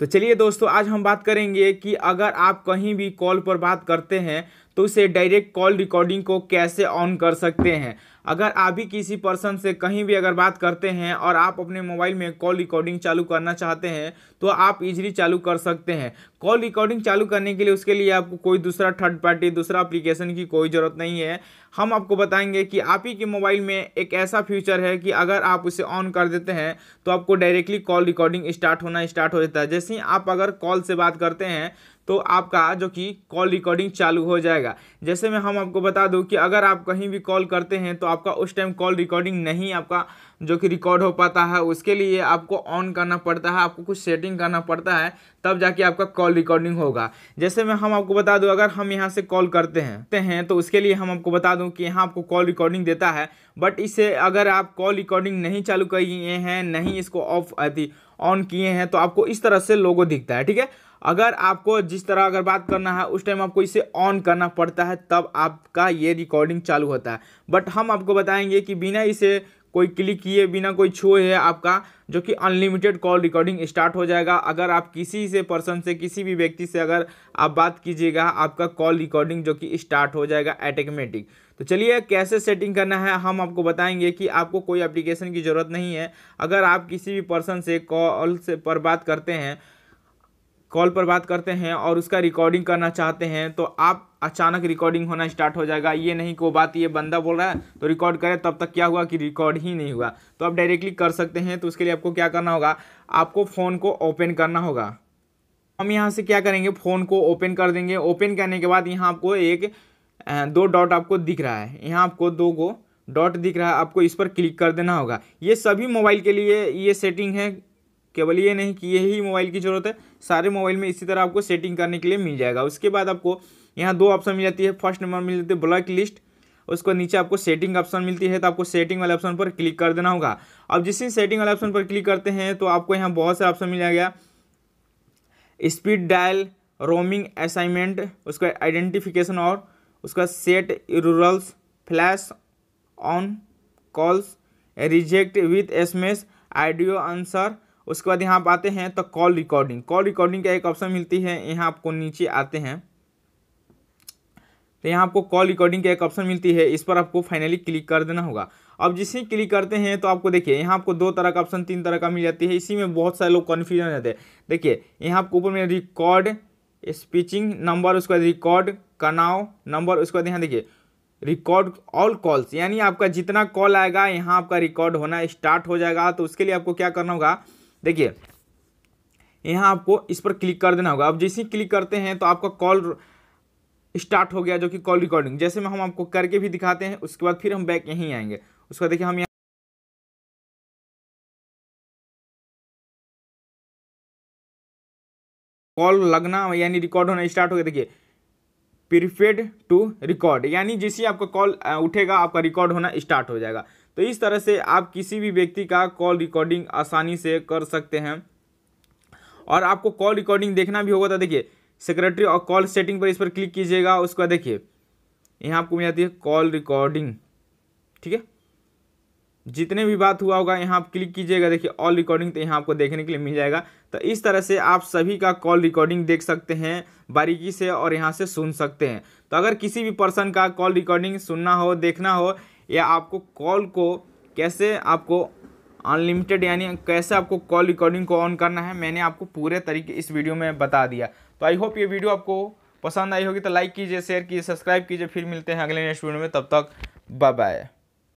तो चलिए दोस्तों आज हम बात करेंगे कि अगर आप कहीं भी कॉल पर बात करते हैं तो उसे डायरेक्ट कॉल रिकॉर्डिंग को कैसे ऑन कर सकते हैं अगर आप भी किसी पर्सन से कहीं भी अगर बात करते हैं और आप अपने मोबाइल में कॉल रिकॉर्डिंग चालू करना चाहते हैं तो आप इजीली चालू कर सकते हैं कॉल रिकॉर्डिंग चालू करने के लिए उसके लिए आपको कोई दूसरा थर्ड पार्टी दूसरा अप्लीकेशन की कोई ज़रूरत नहीं है हम आपको बताएंगे कि आप ही के मोबाइल में एक ऐसा फ्यूचर है कि अगर आप उसे ऑन कर देते हैं तो आपको डायरेक्टली कॉल रिकॉर्डिंग स्टार्ट होना स्टार्ट हो जाता है जैसे ही आप अगर कॉल से बात करते हैं तो आपका जो कि कॉल रिकॉर्डिंग चालू हो जाएगा जैसे मैं हम आपको बता दूं कि अगर आप कहीं भी कॉल करते हैं तो आपका उस टाइम कॉल रिकॉर्डिंग नहीं आपका जो कि रिकॉर्ड हो पाता है उसके लिए आपको ऑन करना पड़ता है आपको कुछ सेटिंग करना पड़ता है तब जाके आपका कॉल रिकॉर्डिंग होगा जैसे मैं हम आपको बता दूं अगर हम यहाँ से कॉल करते हैं हैं तो उसके लिए हम आपको बता दूं कि यहाँ आपको कॉल रिकॉर्डिंग देता है बट इसे अगर आप कॉल रिकॉर्डिंग नहीं चालू किए हैं नहीं इसको ऑफ अति ऑन किए हैं तो आपको इस तरह से लोगो दिखता है ठीक है अगर आपको जिस तरह अगर बात करना है उस टाइम आपको इसे ऑन करना पड़ता है तब आपका ये रिकॉर्डिंग चालू होता है बट हम आपको बताएंगे कि बिना इसे कोई क्लिक किए बिना कोई छुए है आपका जो कि अनलिमिटेड कॉल रिकॉर्डिंग स्टार्ट हो जाएगा अगर आप किसी से पर्सन से किसी भी व्यक्ति से अगर आप बात कीजिएगा आपका कॉल रिकॉर्डिंग जो कि स्टार्ट हो जाएगा एटेकमेटिक तो चलिए कैसे सेटिंग करना है हम आपको बताएंगे कि आपको कोई एप्लीकेशन की ज़रूरत नहीं है अगर आप किसी भी पर्सन से कॉल से पर बात करते हैं कॉल पर बात करते हैं और उसका रिकॉर्डिंग करना चाहते हैं तो आप अचानक रिकॉर्डिंग होना स्टार्ट हो जाएगा ये नहीं को बात ये बंदा बोल रहा है तो रिकॉर्ड करें तब तक क्या हुआ कि रिकॉर्ड ही नहीं हुआ तो आप डायरेक्टली कर सकते हैं तो उसके लिए आपको क्या करना होगा आपको फ़ोन को ओपन करना होगा हम यहाँ से क्या करेंगे फ़ोन को ओपन कर देंगे ओपन करने के बाद यहाँ आपको एक दो डॉट आपको दिख रहा है यहाँ आपको दो गो डॉट दिख रहा है आपको इस पर क्लिक कर देना होगा ये सभी मोबाइल के लिए ये सेटिंग है केवल ये नहीं कि यही मोबाइल की ज़रूरत है सारे मोबाइल में इसी तरह आपको सेटिंग करने के लिए मिल जाएगा उसके बाद आपको यहाँ दो ऑप्शन मिल जाती है फर्स्ट नंबर मिल जाती है ब्लॉक लिस्ट उसको नीचे आपको सेटिंग ऑप्शन मिलती है तो आपको सेटिंग वाले ऑप्शन पर क्लिक कर देना होगा अब जिस दिन सेटिंग वाले ऑप्शन पर क्लिक करते हैं तो आपको यहाँ बहुत सारे ऑप्शन मिल जाएगा स्पीड डायल रोमिंग असाइनमेंट उसका आइडेंटिफिकेशन और उसका set rules flash on calls reject with S M S आइडियो आंसर उसके बाद यहाँ आप आते हैं तो कॉल रिकॉर्डिंग कॉल रिकॉर्डिंग का एक ऑप्शन मिलती है यहाँ आपको नीचे आते हैं तो यहाँ आपको कॉल रिकॉर्डिंग का एक ऑप्शन मिलती है इस पर आपको फाइनली क्लिक कर देना होगा अब जिसे क्लिक करते हैं तो आपको देखिए यहाँ आपको दो तरह का ऑप्शन तीन तरह का मिल जाती है इसी में बहुत सारे लोग कन्फ्यूजन रहते हैं देखिए यहाँ आपको ऊपर में रिकॉर्ड स्पीचिंग नंबर उसके बाद रिकॉर्ड कनाव नंबर उसके बाद यहाँ देखिए रिकॉर्ड ऑल कॉल्स यानी आपका जितना कॉल आएगा यहाँ आपका रिकॉर्ड होना स्टार्ट हो जाएगा तो उसके लिए आपको क्या करना होगा देखिए यहाँ आपको इस पर क्लिक कर देना होगा अब जैसे ही क्लिक करते हैं तो आपका कॉल स्टार्ट हो गया जो कि कॉल रिकॉर्डिंग जैसे में हम आपको करके भी दिखाते हैं उसके बाद फिर हम बैक यहीं आएंगे उसका देखिए हम कॉल लगना यानी रिकॉर्ड होना स्टार्ट हो गया देखिए प्रीपेड टू रिकॉर्ड यानी जैसे आपका कॉल उठेगा आपका रिकॉर्ड होना स्टार्ट हो जाएगा तो इस तरह से आप किसी भी व्यक्ति का कॉल रिकॉर्डिंग आसानी से कर सकते हैं और आपको कॉल रिकॉर्डिंग देखना भी होगा तो देखिए सेक्रेटरी और कॉल सेटिंग पर इस पर क्लिक कीजिएगा उसके बाद देखिए यहाँ आपको मिल जाती है कॉल रिकॉर्डिंग ठीक है जितने भी बात हुआ होगा यहाँ आप क्लिक कीजिएगा देखिए ऑल रिकॉर्डिंग तो यहाँ आपको देखने के लिए मिल जाएगा तो इस तरह से आप सभी का कॉल रिकॉर्डिंग देख सकते हैं बारीकी से और यहाँ से सुन सकते हैं तो अगर किसी भी पर्सन का कॉल रिकॉर्डिंग सुनना हो देखना हो या आपको कॉल को कैसे आपको अनलिमिटेड यानी कैसे आपको कॉल रिकॉर्डिंग को ऑन करना है मैंने आपको पूरे तरीके इस वीडियो में बता दिया तो आई होप ये वीडियो आपको पसंद आई होगी तो लाइक कीजिए शेयर कीजिए सब्सक्राइब कीजिए फिर मिलते हैं अगले नेक्स्ट वीडियो में तब तक बाय बाय